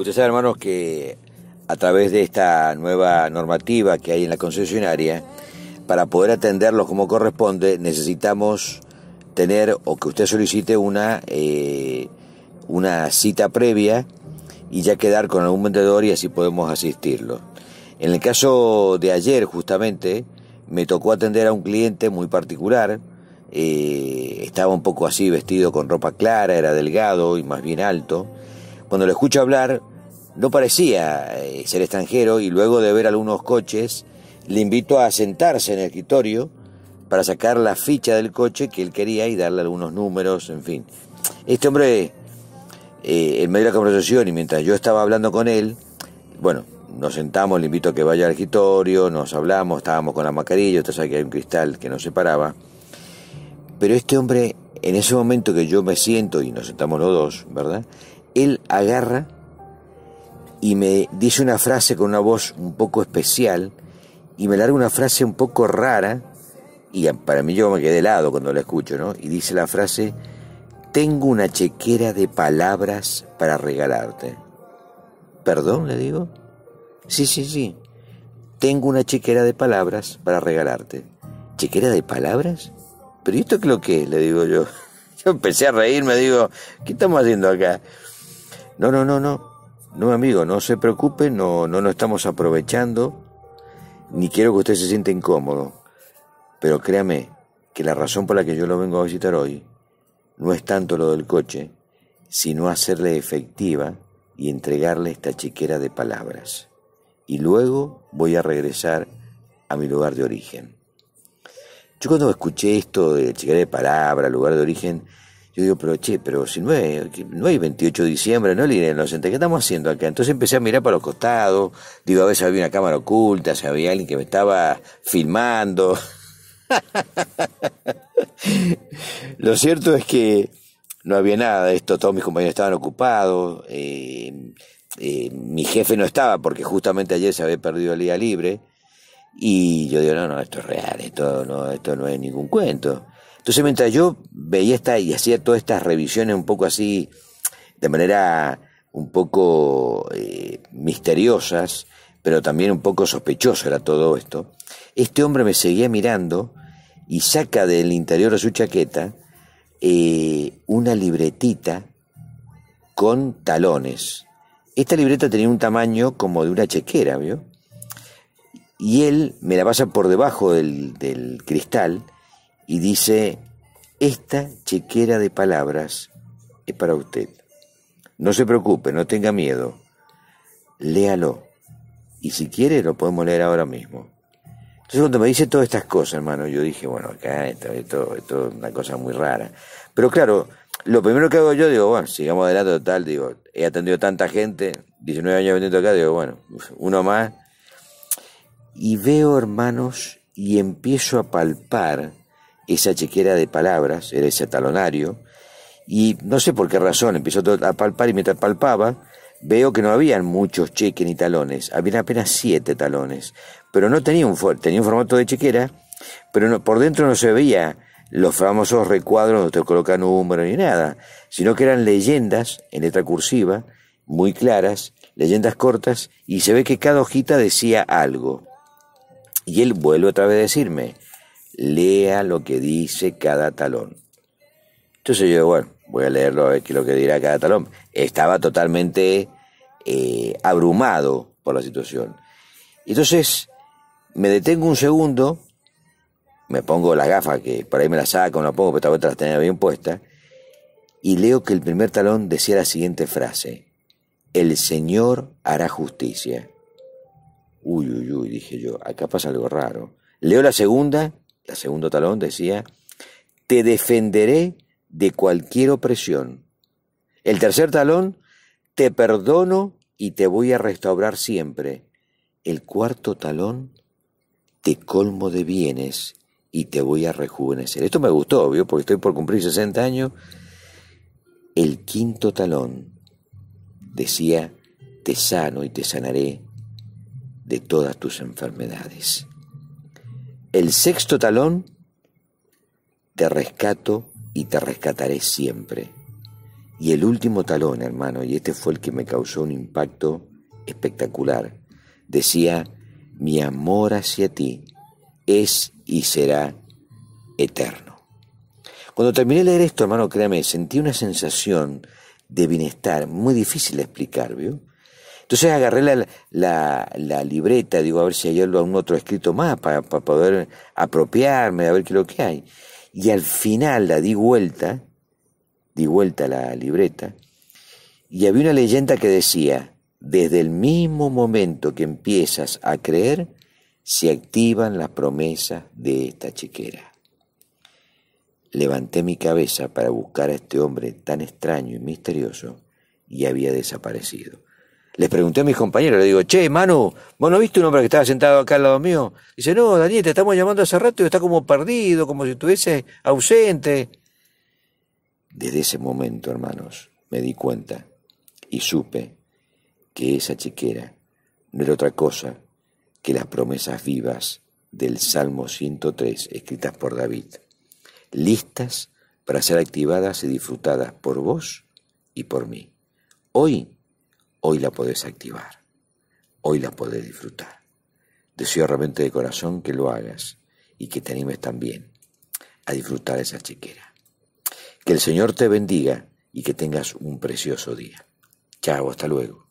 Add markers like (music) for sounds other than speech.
Usted sabe, hermanos, que a través de esta nueva normativa que hay en la concesionaria, para poder atenderlos como corresponde, necesitamos tener o que usted solicite una, eh, una cita previa y ya quedar con algún vendedor y así podemos asistirlo. En el caso de ayer, justamente, me tocó atender a un cliente muy particular. Eh, estaba un poco así vestido con ropa clara, era delgado y más bien alto. Cuando le escucho hablar, no parecía eh, ser extranjero y luego de ver algunos coches, le invito a sentarse en el escritorio para sacar la ficha del coche que él quería y darle algunos números, en fin. Este hombre, eh, en medio de la conversación y mientras yo estaba hablando con él, bueno, nos sentamos, le invito a que vaya al escritorio, nos hablamos, estábamos con la mascarilla, usted sabe que hay un cristal que nos separaba. Pero este hombre, en ese momento que yo me siento y nos sentamos los dos, ¿verdad? Él agarra y me dice una frase con una voz un poco especial y me larga una frase un poco rara y para mí yo me quedé lado cuando la escucho, ¿no? Y dice la frase, tengo una chequera de palabras para regalarte. ¿Perdón? Le digo. Sí, sí, sí. Tengo una chequera de palabras para regalarte. ¿Chequera de palabras? ¿Pero esto qué es lo que es? Le digo yo. (laughs) Yo empecé a reír, me digo, ¿qué estamos haciendo acá? No, no, no, no. No, amigo, no se preocupe, no, no nos estamos aprovechando, ni quiero que usted se sienta incómodo. Pero créame que la razón por la que yo lo vengo a visitar hoy no es tanto lo del coche, sino hacerle efectiva y entregarle esta chiquera de palabras. Y luego voy a regresar a mi lugar de origen. Yo cuando escuché esto de chiquera de palabras, lugar de origen, yo digo, pero che, pero si no es, no hay 28 de diciembre, no es el inocente, ¿qué estamos haciendo acá? Entonces empecé a mirar para los costados, digo, a veces había una cámara oculta, si había alguien que me estaba filmando. (laughs) Lo cierto es que no había nada de esto, todos mis compañeros estaban ocupados, eh, eh, mi jefe no estaba porque justamente ayer se había perdido el día libre y yo digo, no, no, esto es real, esto no, esto no es ningún cuento. Entonces, mientras yo veía esta y hacía todas estas revisiones un poco así, de manera un poco eh, misteriosas, pero también un poco sospechosa era todo esto, este hombre me seguía mirando y saca del interior de su chaqueta eh, una libretita con talones. Esta libreta tenía un tamaño como de una chequera, ¿vio? Y él me la pasa por debajo del, del cristal y dice, esta chequera de palabras es para usted. No se preocupe, no tenga miedo. Léalo. Y si quiere, lo podemos leer ahora mismo. Entonces cuando me dice todas estas cosas, hermano, yo dije, bueno, acá esto, esto, esto es una cosa muy rara. Pero claro, lo primero que hago yo, digo, bueno, sigamos adelante total, digo, he atendido tanta gente, 19 años vendiendo acá, digo, bueno, uno más. Y veo, hermanos, y empiezo a palpar esa chequera de palabras, era ese talonario, y no sé por qué razón, empezó a palpar y mientras palpaba, veo que no habían muchos cheques ni talones, habían apenas siete talones, pero no tenía un, tenía un formato de chequera, pero por dentro no se veía los famosos recuadros donde te colocan número ni nada, sino que eran leyendas en letra cursiva, muy claras, leyendas cortas, y se ve que cada hojita decía algo. Y él vuelve otra vez a decirme, lea lo que dice cada talón. Entonces yo, bueno, voy a leerlo a ver qué es lo que dirá cada talón. Estaba totalmente eh, abrumado por la situación. Entonces me detengo un segundo, me pongo las gafas, que por ahí me las saco, no las pongo, pero esta vez las tenía bien puesta. y leo que el primer talón decía la siguiente frase, el Señor hará justicia. Uy, uy, uy, dije yo, acá pasa algo raro. Leo la segunda el segundo talón decía, te defenderé de cualquier opresión. El tercer talón, te perdono y te voy a restaurar siempre. El cuarto talón, te colmo de bienes y te voy a rejuvenecer. Esto me gustó, obvio, porque estoy por cumplir 60 años. El quinto talón decía, te sano y te sanaré de todas tus enfermedades. El sexto talón, te rescato y te rescataré siempre. Y el último talón, hermano, y este fue el que me causó un impacto espectacular. Decía, mi amor hacia ti es y será eterno. Cuando terminé de leer esto, hermano, créame, sentí una sensación de bienestar muy difícil de explicar, ¿vio? Entonces agarré la, libreta, digo, a ver si hay algún otro escrito más para, poder apropiarme, a ver qué es lo que hay. Y al final la di vuelta, di vuelta la libreta, y había una leyenda que decía, desde el mismo momento que empiezas a creer, se activan las promesas de esta chiquera. Levanté mi cabeza para buscar a este hombre tan extraño y misterioso y había desaparecido les pregunté a mis compañeros, le digo, che, Manu, ¿vos no viste un hombre que estaba sentado acá al lado mío? Dice, no, Daniel, te estamos llamando hace rato y está como perdido, como si estuviese ausente. Desde ese momento, hermanos, me di cuenta y supe que esa chiquera no era otra cosa que las promesas vivas del Salmo 103 escritas por David, listas para ser activadas y disfrutadas por vos y por mí. Hoy Hoy la podés activar, hoy la podés disfrutar. Deseo realmente de corazón que lo hagas y que te animes también a disfrutar esa chequera. Que el Señor te bendiga y que tengas un precioso día. Chao, hasta luego.